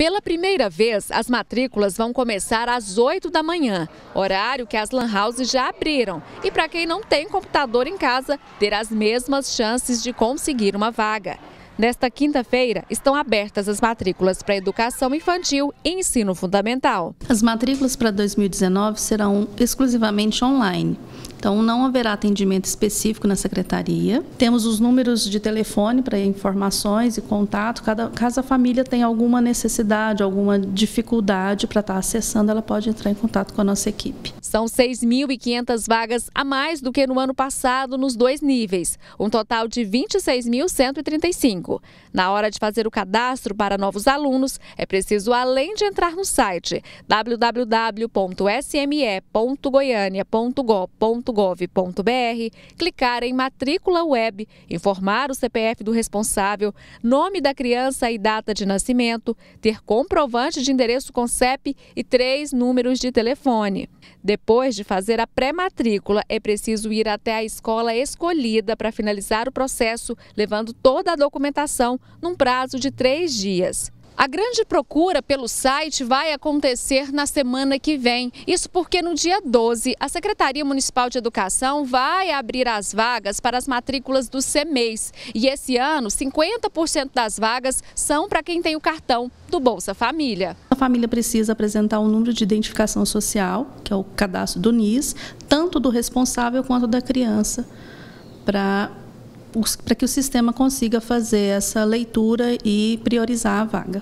Pela primeira vez, as matrículas vão começar às 8 da manhã, horário que as lan houses já abriram. E para quem não tem computador em casa, terá as mesmas chances de conseguir uma vaga. Nesta quinta-feira, estão abertas as matrículas para educação infantil e ensino fundamental. As matrículas para 2019 serão exclusivamente online. Então, não haverá atendimento específico na secretaria. Temos os números de telefone para informações e contato. Cada, caso a família tenha alguma necessidade, alguma dificuldade para estar acessando, ela pode entrar em contato com a nossa equipe. São 6.500 vagas a mais do que no ano passado nos dois níveis, um total de 26.135. Na hora de fazer o cadastro para novos alunos, é preciso, além de entrar no site www.sme.goiania.gov.br, gov.br, clicar em matrícula web, informar o CPF do responsável, nome da criança e data de nascimento, ter comprovante de endereço com CEP e três números de telefone. Depois de fazer a pré-matrícula, é preciso ir até a escola escolhida para finalizar o processo, levando toda a documentação num prazo de três dias. A grande procura pelo site vai acontecer na semana que vem. Isso porque no dia 12, a Secretaria Municipal de Educação vai abrir as vagas para as matrículas do CEMEIS. E esse ano, 50% das vagas são para quem tem o cartão do Bolsa Família. A família precisa apresentar o um número de identificação social, que é o cadastro do NIS, tanto do responsável quanto da criança, para para que o sistema consiga fazer essa leitura e priorizar a vaga.